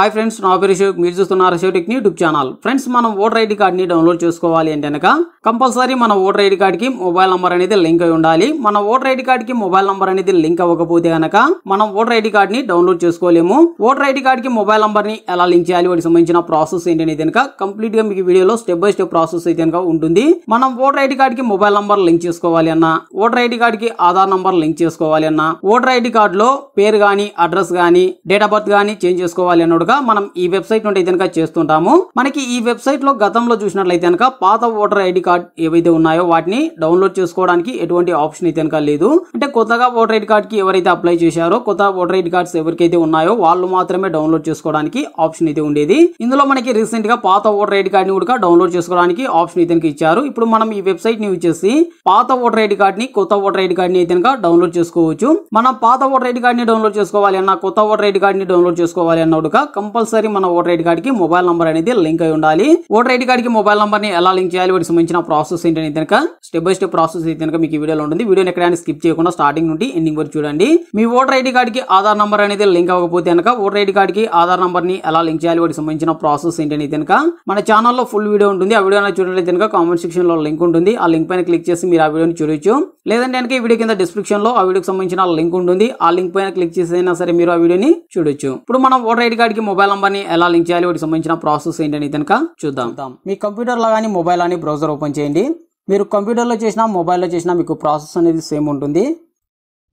hi friends నా పేరు అశోక్ మీరు చూస్తున్నారు శివటెక్ యూట్యూబ్ ఛానల్ ఫ్రెండ్స్ మనం ఓటర్ ఐడి కార్డ్ని డౌన్లోడ్ చేసుకోవాలి అంటే కనుక కంపల్సరీ మన ఓటర్ ఐడి కార్డ్కి మొబైల్ నంబర్ అనేది లింక్ అయి ఉండాలి మన ఓటర్ ఐడి కార్డ్కి మొబైల్ నంబర్ అనేది లింక్ అవ్వకపోతే కనుక మనం ఓటర్ ఐడి కార్డ్ని డౌన్లోడ్ చేసుకోలేము ఓటర్ ఐడి కార్డ్కి మొబైల్ నంబర్ని ఎలా లింక్ చేయాలి వాటికి సంబంధించిన ప్రాసెస్ ఏంటనేది కనుక కంప్లీట్గా మీకు వీడియోలో స్టెప్ బై స్టెప్ ప్రాసెస్ అయితే కనుక ఉంటుంది మనం ఓటర్ ఐడి కార్డ్కి మొబైల్ నంబర్ లింక్ చేసుకోవాలి అన్న ఓటర్ ఐడి కార్డ్కి ఆధార్ నంబర్ లింక్ చేసుకోవాలి అన్న ఓటర్ ఐడి కార్డులో పేరు కానీ అడ్రస్ కానీ డేట్ ఆఫ్ బర్త్ కానీ చేంజ్ చేసుకోవాలి అన్నాడు కనుక మనం ఈ వెబ్సైట్ నుండి అయితే చేస్తుంటాము మనకి ఈ వెబ్సైట్ లో గతంలో చూసినట్లయితే కనుక పాత ఓటర్ ఐడి కార్డ్ ఏవైతే ఉన్నాయో వాటిని డౌన్లోడ్ చేసుకోవడానికి ఎటువంటి ఆప్షన్ అయితే కనుక లేదు అంటే కొత్తగా ఓటర్ ఐడి కార్డ్ కి ఎవరైతే అప్లై చేశారో కొత్త ఓటర్ ఐడి కార్డ్స్ ఎవరికైతే ఉన్నాయో వాళ్ళు మాత్రమే డౌన్లోడ్ చేసుకోవడానికి ఆప్షన్ అయితే ఉండేది ఇందులో మనకి రీసెంట్ గా పాత ఓటర్ ఐడి కార్డ్ ని కూడా డౌన్లోడ్ చేసుకోవడానికి ఆప్షన్ అయితే ఇచ్చారు ఇప్పుడు మనం ఈ వెబ్సైట్ ని వచ్చేసి పాత ఓటర్ ఐడి కార్డ్ ని కొత్త ఓటర్ ఐడి కార్డ్ ని అయితే డౌన్లోడ్ చేసుకోవచ్చు మనం పాత ఓటర్ ఐడి కార్డ్ ని డౌన్లోడ్ చేసుకోవాలి అన్న కొత్త ఓటర్ ఐడి కార్డ్ ని డౌన్లోడ్ చేసుకోవాలి అన్న కంపల్సరీ మన ఓటర్ ఐడి కార్డ్కి మొబైల్ నంబర్ అనేది లింక్ అయి ఉండాలి ఓటర్ ఐడి కార్డ్కి మొబైల్ ని ఎలా లింక్ చేయాలి వాటి సంబంధించిన ప్రాసెస్ ఏంటని కనుక స్టెప్ బై స్టెప్ ప్రాసెస్ అయితే కనుక మీకు ఈ వీడియోలో ఉంటుంది వీడియోని ఎక్కడైనా స్కిప్ చేయకుండా స్టార్టింగ్ నుండి ఎండింగ్ వరకు చూడండి మీ ఓటర్ ఐడి కార్డ్కి ఆధార్ నంబర్ అనేది లింక్ అవ్వకపోతే కనుక ఓటర్ ఐడి కార్డ్కి ఆధార్ ని ఎలా లింక్ చేయాలి వాటి సంబంధించిన ప్రాసెస్ ఏంటని కనుక మన ఛానల్లో ఫుల్ వీడియో ఉంటుంది ఆ వీడియో చూడండి కనుక కామెంట్ సెక్షన్ లో లింక్ ఉంటుంది ఆ లింక్ పైన క్లిక్ చేసి మీరు ఆ వీడియోని చూడొచ్చు లేదంటే కనుక ఈ వీడియో కింద డిస్క్రిప్షన్ లో ఆ వీడియోకి సంబంధించిన లింక్ ఉంటుంది ఆ లింక్ పైన క్లిక్ చేసి అయినా సరే మీరు ఆ వీడియోని చూడొచ్చు ఇప్పుడు మనం ఓటర్ ఐడి కార్డ్ కి మొబైల్ ని ఎలా లింక్ చేయాలి వాటికి సంబంధించిన ప్రాసెస్ ఏంటని కనుక చూద్దాం మీ కంప్యూటర్లో కానీ మొబైల్ అని బ్రౌజర్ ఓపెన్ చేయండి మీరు కంప్యూటర్లో చేసినా మొబైల్లో చేసినా మీకు ప్రాసెస్ అనేది సేమ్ ఉంటుంది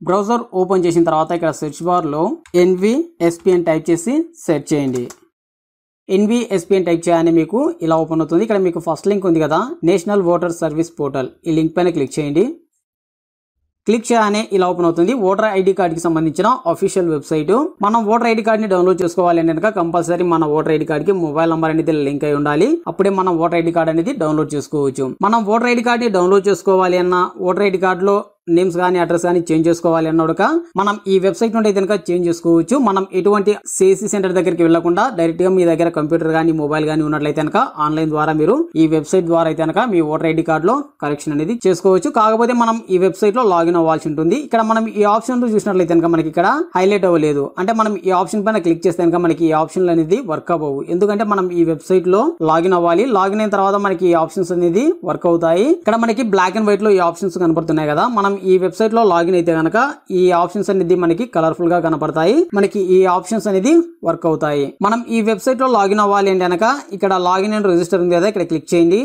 బ్రౌజర్ ఓపెన్ చేసిన తర్వాత ఇక్కడ సెర్చ్ బార్లో ఎస్పి అని టైప్ చేసి సెర్చ్ చేయండి ఎన్వీఎస్పి అని టైప్ చేయాలని మీకు ఇలా ఓపెన్ అవుతుంది ఇక్కడ మీకు ఫస్ట్ లింక్ ఉంది కదా నేషనల్ ఓటర్ సర్వీస్ పోర్టల్ ఈ లింక్ పైన క్లిక్ చేయండి క్లిక్ చేయగానే ఇలా ఓపెన్ అవుతుంది ఓటర్ ఐడి కార్డ్కి సంబంధించిన అఫీషియల్ వెబ్సైట్ మనం ఓటర్ ఐడి కార్డ్ని డౌన్లోడ్ చేసుకోవాలి అంటే కనుక కంపల్సరీ మన ఓటర్ ఐడి కార్డ్కి మొబైల్ నంబర్ అనేది లింక్ అయి ఉండాలి అప్పుడే మనం ఓటర్ ఐడి కార్డ్ అనేది డౌన్లోడ్ చేసుకోవచ్చు మనం ఓటర్ ఐడి కార్డ్ని డౌన్లోడ్ చేసుకోవాలి అన్న ఓటర్ ఐడి కార్డులో నేమ్స్ కానీ అడ్రస్ కానీ చేంజ్ చేసుకోవాలి అన్నోడక మనం ఈ వెబ్సైట్ నుండి అయితే కనుక చేంజ్ చేసుకోవచ్చు మనం ఎటువంటి సేసి e సెంటర్ దగ్గరికి వెళ్లకుండా డైరెక్ట్ గా మీ దగ్గర కంప్యూటర్ కానీ మొబైల్ కానీ ఉన్నట్లయితే కనుక ఆన్లైన్ ద్వారా మీరు ఈ వెబ్సైట్ ద్వారా అయితే కనుక మీ ఓటర్ ఐడి లో కరెక్షన్ అనేది చేసుకోవచ్చు కాకపోతే మనం ఈ వెబ్సైట్ లో లాగిన్ అవ్వాల్సి ఉంటుంది ఇక్కడ మనం ఈ ఆప్షన్ చూసినట్లయితే కనుక మనకి ఇక్కడ హైలైట్ అవ్వలేదు అంటే మనం ఈ ఆప్షన్ పైన క్లిక్ చేస్తే కనుక మనకి ఈ ఆప్షన్లు అనేది వర్క్ అవ్వవు ఎందుకంటే మనం ఈ వెబ్సైట్ లో లాగిన్ అవ్వాలి లాగిన్ అయిన తర్వాత మనకి ఈ ఆప్షన్స్ అనేది వర్క్ అవుతాయి ఇక్కడ మనకి బ్లాక్ అండ్ వైట్ లో ఈ ఆప్షన్స్ కనబడుతున్నాయి కదా మనం ఈ వెబ్సైట్ లో లాగిన్ అయితే కనుక ఈ ఆప్షన్స్ అనేది మనకి కలర్ఫుల్గా కనపడతాయి మనకి ఈ ఆప్షన్స్ అనేది వర్క్ అవుతాయి మనం ఈ వెబ్సైట్లో లాగిన్ అవ్వాలి అంటే కనుక ఇక్కడ లాగిన్ అండ్ ఉంది కదా ఇక్కడ క్లిక్ చేయండి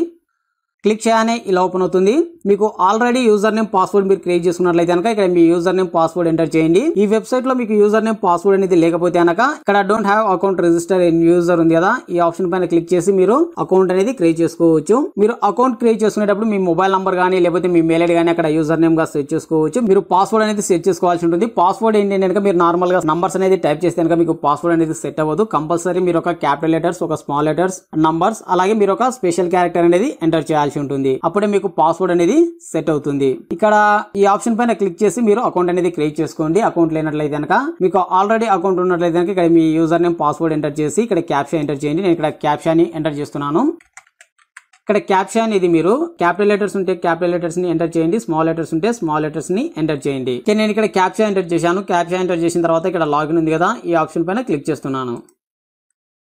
క్లిక్ చేయగానే ఇలా ఓపెన్ అవుతుంది మీకు ఆల్రెడీ యూజర్ నేమ్ పాస్వర్డ్ మీరు క్రియేట్ చేసుకున్నట్లయితే కనుక ఇక్కడ మీ యూజర్ నేమ్ పాస్వర్డ్ ఎంటర్ చేయండి ఈ వెబ్సైట్ లో మీకు యూజర్ నేమ్ పాస్వర్డ్ అనేది లేకపోతే కనుక ఇక్కడ don't have account register in user ఉంది కదా ఈ ఆప్షన్ పైన క్లిక్ చేసి మీరు అకౌంట్ అనేది క్రియేట్ చేసుకోవచ్చు మీరు అకౌంట్ క్రియేట్ చేసుకునేటప్పుడు మీ మొబైల్ నంబర్ కానీ లేకపోతే మీ మెయిల్ ఐడి కానీ అక్కడ యూజర్ నేమ్ గా సెట్ చేసుకోవచ్చు మీరు పాస్వర్డ్ అనేది సెట్ చేసుకోవాల్సి ఉంటుంది పాస్వర్డ్ ఏంటంటే కనుక మీరు నార్మల్ గా నంబర్స్ అనేది టైప్ చేస్తే కనుక మీకు పాస్వర్డ్ అనేది సెట్ అవ్వదు కంపల్సరీ మీరు ఒక క్యాపిటల్ లెటర్స్ ఒక స్మాల్ లెటర్స్ నంబర్స్ అలాగే మీరు ఒక స్పెషల్ క్యారెక్టర్ అనేది ఎంటర్ చేయాల్సి రాసి ఉంటుంది అప్పుడే మీకు పాస్వర్డ్ అనేది సెట్ అవుతుంది ఇక్కడ ఈ ఆప్షన్ పైన క్లిక్ చేసి మీరు అకౌంట్ అనేది క్రియేట్ చేసుకోండి అకౌంట్ లేనట్లయితే కనుక మీకు ఆల్రెడీ అకౌంట్ ఉన్నట్లయితే ఇక్కడ మీ యూజర్ నేమ్ పాస్వర్డ్ ఎంటర్ చేసి ఇక్కడ క్యాప్షన్ ఎంటర్ చేయండి నేను ఇక్కడ క్యాప్షన్ ఎంటర్ చేస్తున్నాను ఇక్కడ క్యాప్షన్ అనేది మీరు క్యాపిటల్ లెటర్స్ ఉంటే క్యాపిటల్ లెటర్స్ ని ఎంటర్ చేయండి స్మాల్ లెటర్స్ ఉంటే స్మాల్ లెటర్స్ ని ఎంటర్ చేయండి నేను ఇక్కడ క్యాప్షన్ ఎంటర్ చేశాను క్యాప్షన్ ఎంటర్ చేసిన తర్వాత ఇక్కడ లాగిన్ ఉంది కదా ఈ ఆప్షన్ పైన క్లిక్ చేస్తున్నాను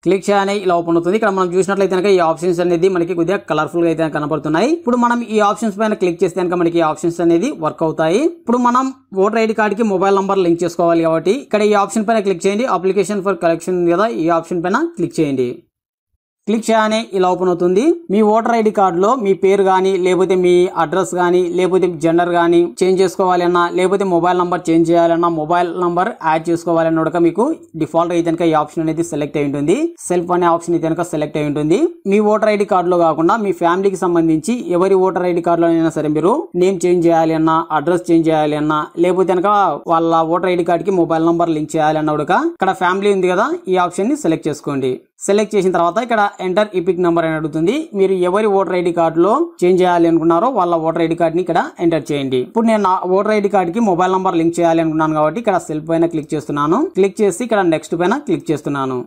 క్లిక్ చేయని ఇలా ఓపెన్ అవుతుంది ఇక్కడ మనం చూసినట్లయితే కనుక ఈ ఆప్షన్స్ అనేది మనకి కొద్దిగా కలర్ఫుల్గా అయితే కనబడుతున్నాయి ఇప్పుడు మనం ఈ ఆప్షన్స్ పైన క్లిక్ చేస్తే కనుక మనకి ఈ ఆప్షన్స్ అనేది వర్క్ అవుతాయి ఇప్పుడు మనం ఓటర్ ఐడి కి మొబైల్ నంబర్ లింక్ చేసుకోవాలి కాబట్టి ఇక్కడ ఈ ఆప్షన్ పైన క్లిక్ చేయండి అప్లికేషన్ ఫర్ కలెక్షన్ కదా ఈ ఆప్షన్ పైన క్లిక్ చేయండి క్లిక్ చేయగానే ఇలా ఓపెన్ అవుతుంది మీ ఓటర్ ఐడి కార్డులో మీ పేరు కానీ లేకపోతే మీ అడ్రస్ కానీ లేకపోతే జెండర్ కానీ చేంజ్ చేసుకోవాలన్నా లేకపోతే మొబైల్ నంబర్ చేంజ్ చేయాలన్నా మొబైల్ నంబర్ యాడ్ చేసుకోవాలన్నా మీకు డిఫాల్ట్ అయితే కనుక ఈ ఆప్షన్ అనేది సెలెక్ట్ అయి ఉంటుంది సెల్ఫ్ అనే ఆప్షన్ అయితే కనుక సెలెక్ట్ అయి ఉంటుంది మీ ఓటర్ ఐడి కార్డులో కాకుండా మీ ఫ్యామిలీకి సంబంధించి ఎవరి ఓటర్ ఐడి అయినా సరే మీరు నేమ్ చేంజ్ చేయాలి అన్నా అడ్రస్ చేంజ్ చేయాలి అన్నా లేకపోతే కనుక వాళ్ళ ఓటర్ ఐడి కార్డుకి మొబైల్ నంబర్ లింక్ చేయాలన్నా ఇక్కడ ఫ్యామిలీ ఉంది కదా ఈ ఆప్షన్ ని సెలెక్ట్ చేసుకోండి సెలెక్ట్ చేసిన తర్వాత ఇక్కడ ఎంటర్ ఇపిక్ నెంబర్ అని అడుగుతుంది మీరు ఎవరి ఓటర్ ఐడి కార్డులో చేంజ్ చేయాలి అనుకున్నారో వాళ్ళ ఓటర్ ఐడి కార్డ్ని ఇక్కడ ఎంటర్ చేయండి ఇప్పుడు నేను నా ఓటర్ ఐడి కార్డుకి మొబైల్ నెంబర్ లింక్ చేయాలి అనుకున్నాను కాబట్టి ఇక్కడ సెల్ పైన క్లిక్ చేస్తున్నాను క్లిక్ చేసి ఇక్కడ నెక్స్ట్ పైన క్లిక్ చేస్తున్నాను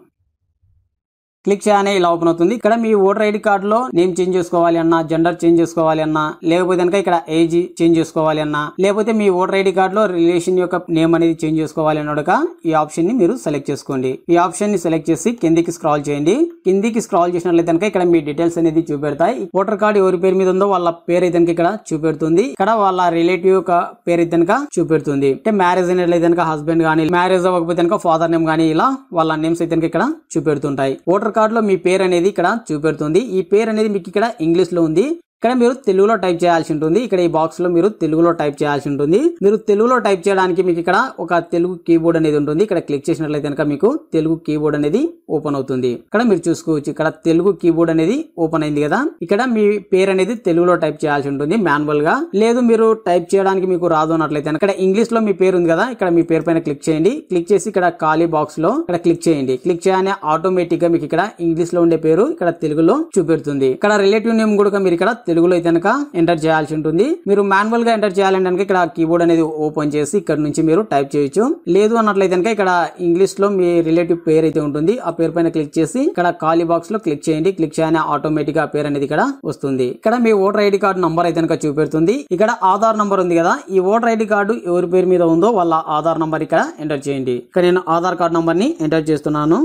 క్లిక్ చేయగానే ఇలా ఓపెన్ అవుతుంది ఇక్కడ మీ ఓటర్ ఐడి కార్డులో నేమ్ చేంజ్ చేసుకోవాలి అన్న జెండర్ చేంజ్ చేసుకోవాలి అన్న లేకపోతే కనుక ఇక్కడ ఏజ్ చేంజ్ చేసుకోవాలి అన్న లేకపోతే మీ ఓటర్ ఐడి కార్డులో రిలేషన్ యొక్క నేమ్ అనేది చేంజ్ చేసుకోవాలి అన్న ఈ ఆప్షన్ ని మీరు సెలెక్ట్ చేసుకోండి ఈ ఆప్షన్ ని సెలెక్ట్ చేసి కిందికి స్క్రాల్ చేయండి కిందికి స్క్రాల్ చేసినట్లయితే కనుక ఇక్కడ మీ డీటెయిల్స్ అనేది చూపెడతాయి ఓటర్ కార్డు ఎవరి పేరు మీద ఉందో వాళ్ళ పేరు అయితే ఇక్కడ చూపెడుతుంది ఇక్కడ వాళ్ళ రిలేటివ్ యొక్క పేరు అయితే కనుక చూపెడుతుంది అంటే మ్యారేజ్ అయినట్లయితే కనుక హస్బెండ్ కానీ మ్యారేజ్ అవ్వకపోతే కనుక ఫాదర్ నేమ్ కానీ ఇలా వాళ్ళ నేమ్స్ అయితే ఇక్కడ చూపెడుతుంటాయి ఓటర్ ఒక్క కార్డులో మీ పేరు అనేది ఇక్కడ చూపెడుతుంది ఈ పేరు అనేది మీకు ఇక్కడ ఇంగ్లీష్లో ఉంది ఇక్కడ మీరు తెలుగులో టైప్ చేయాల్సి ఉంటుంది ఇక్కడ ఈ బాక్స్ లో మీరు తెలుగులో టైప్ చేయాల్సి ఉంటుంది మీరు తెలుగులో టైప్ చేయడానికి మీకు ఇక్కడ ఒక తెలుగు కీబోర్డ్ అనేది ఉంటుంది ఇక్కడ క్లిక్ చేసినట్లయితే కనుక మీకు తెలుగు కీబోర్డ్ అనేది ఓపెన్ అవుతుంది ఇక్కడ మీరు చూసుకోవచ్చు ఇక్కడ తెలుగు కీబోర్డ్ అనేది ఓపెన్ అయింది కదా ఇక్కడ మీ పేరు అనేది తెలుగులో టైప్ చేయాల్సి ఉంటుంది మాన్యువల్ గా లేదు మీరు టైప్ చేయడానికి మీకు రాదు అన్నట్లయితే ఇక్కడ ఇంగ్లీష్ లో మీ పేరు ఉంది కదా ఇక్కడ మీ పేరు పైన క్లిక్ చేయండి క్లిక్ చేసి ఇక్కడ ఖాళీ బాక్స్ లో ఇక్కడ క్లిక్ చేయండి క్లిక్ చేయాలని ఆటోమేటిక్ గా మీకు ఇక్కడ ఇంగ్లీష్ లో ఉండే పేరు ఇక్కడ తెలుగులో చూపెడుతుంది ఇక్కడ రిలేటివ్ నేమ్ కూడా మీరు ఇక్కడ తెలుగులో అయితే కనుక ఎంటర్ చేయాల్సి ఉంటుంది మీరు మాన్యువల్ గా ఎంటర్ చేయాలంటే కనుక ఇక్కడ కీబోర్డ్ అనేది ఓపెన్ చేసి ఇక్కడ నుంచి మీరు టైప్ చేయొచ్చు లేదు అన్నట్లయితే కనుక ఇక్కడ ఇంగ్లీష్ లో మీ రిలేటివ్ పేరు అయితే ఉంటుంది ఆ పేరు పైన క్లిక్ చేసి ఇక్కడ ఖాళీ బాక్స్ లో క్లిక్ చేయండి క్లిక్ చేయని ఆటోమేటిక్ గా పేరు అనేది ఇక్కడ వస్తుంది ఇక్కడ మీ ఓటర్ ఐడి కార్డు నంబర్ అయితే కనుక చూపెడుతుంది ఇక్కడ ఆధార్ నంబర్ ఉంది కదా ఈ ఓటర్ ఐడి కార్డు ఎవరి పేరు మీద ఉందో వాళ్ళ ఆధార్ నంబర్ ఇక్కడ ఎంటర్ చేయండి ఇక్కడ నేను ఆధార్ కార్డు నంబర్ ని ఎంటర్ చేస్తున్నాను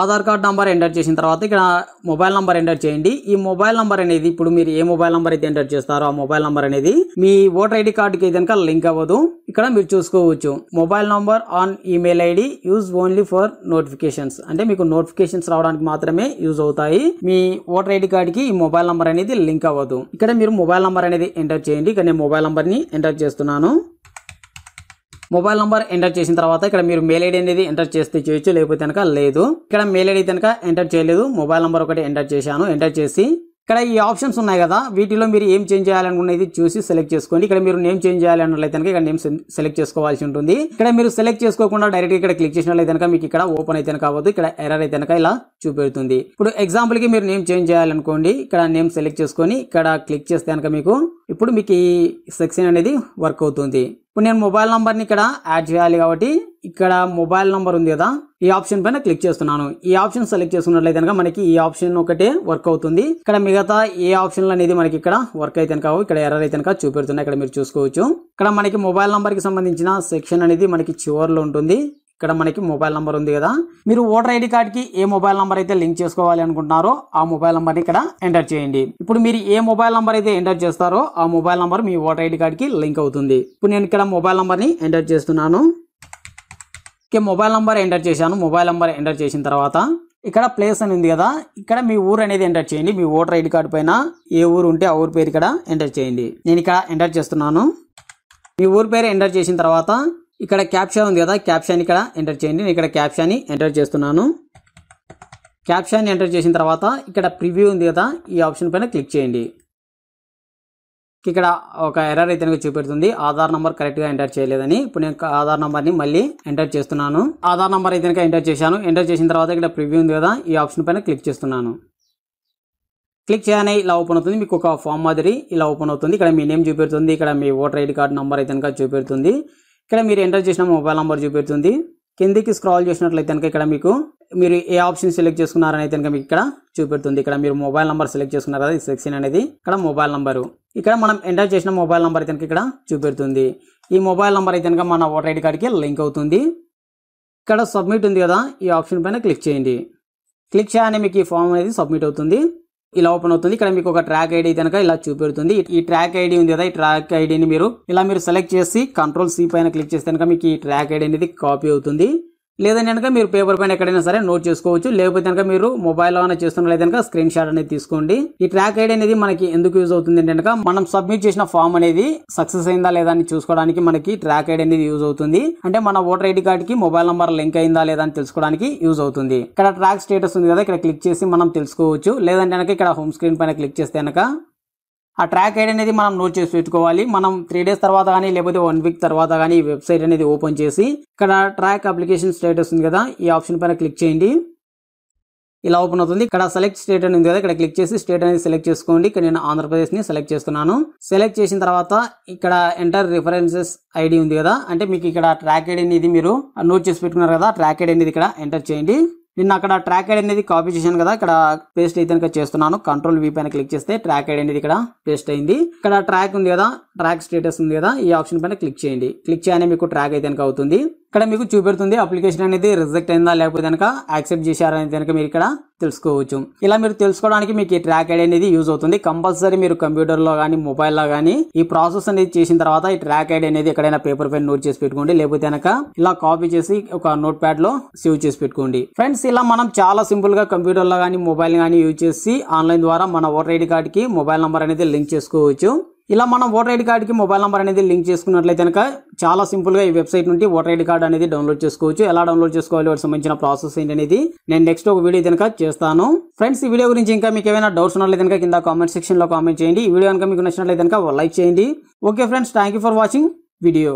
ఆధార్ కార్డ్ నెంబర్ ఎంటర్ చేసిన తర్వాత ఇక్కడ మొబైల్ నెంబర్ ఎంటర్ చేయండి ఈ మొబైల్ నెంబర్ అనేది ఇప్పుడు మీరు ఏ మొబైల్ నెంబర్ అయితే ఎంటర్ చేస్తారో ఆ మొబైల్ నెంబర్ అనేది మీ ఓటర్ ఐడి కార్డుకి కనుక లింక్ అవ్వదు ఇక్కడ మీరు చూసుకోవచ్చు mobile number on email ID use only for notifications అంటే మీకు నోటిఫికేషన్స్ రావడానికి మాత్రమే యూజ్ అవుతాయి మీ ఓటర్ ఐడి కార్డుకి ఈ మొబైల్ నంబర్ అనేది లింక్ అవ్వదు ఇక్కడ మీరు మొబైల్ నంబర్ అనేది ఎంటర్ చేయండి ఇక్కడ నేను మొబైల్ ని ఎంటర్ చేస్తున్నాను మొబైల్ నంబర్ ఎంటర్ చేసిన తర్వాత ఇక్కడ మీరు మెయిల్ ఐడి అనేది ఎంటర్ చేస్తే చేయొచ్చు లేకపోతే కనుక లేదు ఇక్కడ మెయిల్ ఐడి కనుక ఎంటర్ చేయలేదు మొబైల్ నంబర్ ఒకటి ఎంటర్ చేశాను ఎంటర్ చేసి ఇక్కడ ఈ ఆప్షన్స్ ఉన్నాయి కదా వీటిలో మీరు ఏం చేంజ్ చేయాలనుకున్నది చూసి సెలెక్ట్ చేసుకోండి ఇక్కడ మీరు నేమ్ చేంజ్ చేయాలన్నట్లయితే కనుక ఇక్కడ నేమ్ సెలెక్ట్ చేసుకోవాల్సి ఉంటుంది ఇక్కడ మీరు సెలెక్ట్ చేసుకోకుండా డైరెక్ట్ ఇక్కడ క్లిక్ చేసినట్లయితే కనుక మీకు ఇక్కడ ఓపెన్ అయితే కావద్దు ఇక్కడ ఎర్ర అయితే కనుక ఇలా చూపెడుతుంది ఇప్పుడు ఎగ్జాంపుల్ కి మీరు నేమ్ చేంజ్ చేయాలనుకోండి ఇక్కడ నేమ్ సెలెక్ట్ చేసుకొని ఇక్కడ క్లిక్ చేస్తే కనుక మీకు ఇప్పుడు మీకు ఈ సెక్షన్ అనేది వర్క్ అవుతుంది ఇప్పుడు నేను మొబైల్ నంబర్ని ఇక్కడ యాడ్ చేయాలి కాబట్టి ఇక్కడ మొబైల్ నంబర్ ఉంది కదా ఈ ఆప్షన్ పైన క్లిక్ చేస్తున్నాను ఈ ఆప్షన్ సెలెక్ట్ చేసుకున్నట్లయితే కనుక మనకి ఈ ఆప్షన్ ఒకటే వర్క్ అవుతుంది ఇక్కడ మిగతా ఏ ఆప్షన్లు అనేది మనకి ఇక్కడ వర్క్ అయితే కనుక ఇక్కడ ఎర్ర అయితే కనుక చూపెడుతున్నాయి ఇక్కడ మీరు చూసుకోవచ్చు ఇక్కడ మనకి మొబైల్ కి సంబంధించిన సెక్షన్ అనేది మనకి చివరిలో ఉంటుంది ఇక్కడ మనకి మొబైల్ నెంబర్ ఉంది కదా మీరు ఓటర్ ఐడి కార్డ్కి ఏ మొబైల్ నెంబర్ అయితే లింక్ చేసుకోవాలి అనుకుంటున్నారో ఆ మొబైల్ నెంబర్ని ఇక్కడ ఎంటర్ చేయండి ఇప్పుడు మీరు ఏ మొబైల్ నెంబర్ అయితే ఎంటర్ చేస్తారో ఆ మొబైల్ నెంబర్ మీ ఓటర్ ఐడి కార్డ్ కి లింక్ అవుతుంది ఇప్పుడు నేను ఇక్కడ మొబైల్ నెంబర్ని ఎంటర్ చేస్తున్నాను ఇక మొబైల్ నెంబర్ ఎంటర్ చేశాను మొబైల్ నెంబర్ ఎంటర్ చేసిన తర్వాత ఇక్కడ ప్లేస్ అని ఉంది కదా ఇక్కడ మీ ఊరు అనేది ఎంటర్ చేయండి మీ ఓటర్ ఐడి కార్డు పైన ఏ ఊరు ఉంటే ఆ ఊరు పేరు ఇక్కడ ఎంటర్ చేయండి నేను ఇక్కడ ఎంటర్ చేస్తున్నాను మీ ఊరు పేరు ఎంటర్ చేసిన తర్వాత ఇక్కడ క్యాప్షన్ ఉంది కదా క్యాప్షన్ ఇక్కడ ఎంటర్ చేయండి నేను ఇక్కడ క్యాప్షన్ ఎంటర్ చేస్తున్నాను క్యాప్షన్ ఎంటర్ చేసిన తర్వాత ఇక్కడ ప్రివ్యూ ఉంది కదా ఈ ఆప్షన్ పైన క్లిక్ చేయండి ఇక్కడ ఒక ఎర్రర్ అయితే చూపెడుతుంది ఆధార్ నంబర్ కరెక్ట్గా ఎంటర్ చేయలేదని ఇప్పుడు నేను ఆధార్ ని మళ్ళీ ఎంటర్ చేస్తున్నాను ఆధార్ నంబర్ అయితే ఎంటర్ చేశాను ఎంటర్ చేసిన తర్వాత ఇక్కడ ప్రివ్యూ ఉంది కదా ఈ ఆప్షన్ పైన క్లిక్ చేస్తున్నాను క్లిక్ చేయాలని ఇలా ఓపెన్ అవుతుంది మీకు ఒక ఫామ్ మాదిరి ఇలా ఓపెన్ అవుతుంది ఇక్కడ మీ నేమ్ చూపెడుతుంది ఇక్కడ మీ ఓటర్ ఐడి కార్డు నంబర్ అయితే కనుక చూపెడుతుంది ఇక్కడ మీరు ఎంటర్ చేసిన మొబైల్ నంబర్ చూపెడుతుంది కిందికి స్క్రాల్ చేసినట్లయితే కనుక ఇక్కడ మీకు మీరు ఏ ఆప్షన్ సెలెక్ట్ చేసుకున్నారని అయితే మీకు ఇక్కడ చూపెడుతుంది ఇక్కడ మీరు మొబైల్ నెంబర్ సెలెక్ట్ చేసుకున్నారు కదా ఈ సెక్షన్ అనేది ఇక్కడ మొబైల్ నెంబరు ఇక్కడ మనం ఎంటర్ చేసిన మొబైల్ నెంబర్ అయితే ఇక్కడ చూపెడుతుంది ఈ మొబైల్ నెంబర్ అయితే మన ఓటర్ ఐడి కార్డ్కి లింక్ అవుతుంది ఇక్కడ సబ్మిట్ ఉంది కదా ఈ ఆప్షన్ పైన క్లిక్ చేయండి క్లిక్ చేయగానే మీకు ఈ ఫామ్ అనేది సబ్మిట్ అవుతుంది ఇలా ఓపెన్ అవుతుంది ఇక్కడ మీకు ఒక ట్రాక్ ఐడి కనుక ఇలా చూపెడుతుంది ఈ ట్రాక్ ఐడి ఉంది కదా ఈ ట్రాక్ ఐడిని మీరు ఇలా మీరు సెలెక్ట్ చేసి కంట్రోల్ సి పైన క్లిక్ చేస్తే కనుక మీకు ఈ ట్రాక్ ఐడి అనేది కాపీ అవుతుంది లేదని కనుక మీరు పేపర్ పైన ఎక్కడైనా సరే నోట్ చేసుకోవచ్చు లేకపోతే కనుక మీరు మొబైల్ ఆన్ చేస్తున్నట్లయితే కనుక స్క్రీన్ షాట్ అనేది తీసుకోండి ఈ ట్రాక్ ఐడి అనేది మనకి ఎందుకు యూజ్ అవుతుంది ఏంటంటే మనం సబ్మిట్ చేసిన ఫామ్ అనేది సక్సెస్ అయిందా లేదా అని చూసుకోవడానికి మనకి ట్రాక్ ఐడి అనేది యూజ్ అవుతుంది అంటే మన ఓటర్ ఐడి కార్డ్ కి మొబైల్ నంబర్ లింక్ అయిందా లేదా అని తెలుసుకోవడానికి యూజ్ అవుతుంది ఇక్కడ ట్రాక్ స్టేటస్ ఉంది కదా ఇక్కడ క్లిక్ చేసి మనం తెలుసుకోవచ్చు లేదంటే కనుక ఇక్కడ హోమ్ స్క్రీన్ పైన క్లిక్ చేస్తే కనుక ఆ ట్రాక్ ఐడి అనేది మనం నోట్ చేసి పెట్టుకోవాలి మనం త్రీ డేస్ తర్వాత కానీ లేకపోతే వన్ వీక్ తర్వాత కానీ ఈ వెబ్సైట్ అనేది ఓపెన్ చేసి ఇక్కడ ట్రాక్ అప్లికేషన్ స్టేటస్ ఉంది కదా ఈ ఆప్షన్ పైన క్లిక్ చేయండి ఇలా ఓపెన్ అవుతుంది ఇక్కడ సెలెక్ట్ స్టేట్ అని ఉంది కదా ఇక్కడ క్లిక్ చేసి స్టేట్ అనేది సెలెక్ట్ చేసుకోండి ఇక్కడ నేను ఆంధ్రప్రదేశ్ని సెలెక్ట్ చేస్తున్నాను సెలెక్ట్ చేసిన తర్వాత ఇక్కడ ఎంటర్ రిఫరెన్సెస్ ఐడి ఉంది కదా అంటే మీకు ఇక్కడ ట్రాక్ ఐడి అనేది మీరు నోట్ చేసి పెట్టుకున్నారు కదా ట్రాక్ ఐడి అనేది ఇక్కడ ఎంటర్ చేయండి నేను అక్కడ ట్రాక్ ఐడి అనేది కాపీ చేశాను కదా ఇక్కడ పేస్ట్ అయితే కనుక చేస్తున్నాను కంట్రోల్ వీ పైన క్లిక్ చేస్తే ట్రాక్ ఐడి అనేది ఇక్కడ పేస్ట్ అయింది ఇక్కడ ట్రాక్ ఉంది కదా ట్రాక్ స్టేటస్ ఉంది కదా ఈ ఆప్షన్ పైన క్లిక్ చేయండి క్లిక్ చేయాలని మీకు ట్రాక్ అయితే కనుక అవుతుంది ఇక్కడ మీకు చూపెడుతుంది అప్లికేషన్ అనేది రిజెక్ట్ అయిందా లేకపోతే కనుక యాక్సెప్ట్ చేశారా అనేది కనుక మీరు ఇక్కడ తెలుసుకోవచ్చు ఇలా మీరు తెలుసుకోవడానికి మీకు ఈ ట్రాక్ ఐడి అనేది యూజ్ అవుతుంది కంపల్సరీ మీరు కంప్యూటర్లో కానీ మొబైల్లో కానీ ఈ ప్రాసెస్ అనేది చేసిన తర్వాత ఈ ట్రాక్ ఐడి అనేది ఎక్కడైనా పేపర్ పైన నోట్ చేసి పెట్టుకోండి లేకపోతే కనుక ఇలా కాపీ చేసి ఒక నోట్ ప్యాడ్ లో సేవ్ చేసి పెట్టుకోండి ఫ్రెండ్స్ ఇలా మనం చాలా సింపుల్ గా కంప్యూటర్లో కానీ మొబైల్ కానీ యూజ్ చేసి ఆన్లైన్ ద్వారా మన ఓటర్ ఐడి కార్డ్కి మొబైల్ నంబర్ అనేది లింక్ చేసుకోవచ్చు ఇలా మనం ఓటర్ ఐడి కార్డుకి మొబైల్ నెంబర్ అనేది లింక్ చేసుకున్నట్లయితే కనుక చాలా సింపుల్గా ఈ వెబ్సైట్ నుండి ఓటర్ ఐడి కార్డు అనేది డౌన్లోడ్ చేసుకోవచ్చు ఎలా డౌన్లోడ్ చేసుకోవాలి వాటి సంబంధించిన ప్రాసెస్ ఏంటనేది నేను నెక్స్ట్ ఒక వీడియో కనుక చేస్తాను ఫ్రెండ్స్ ఈ వీడియో గురించి ఇంకా మీకు ఏమైనా డౌట్స్ ఉన్నట్లయితే కనుక కింద కామెంట్ సెక్షన్లో కామెంట్ చేయండి ఈ వీడియో కనుక మీకు నచ్చినట్లయితే కనుక లైక్ చేయండి okay friends thank for watching video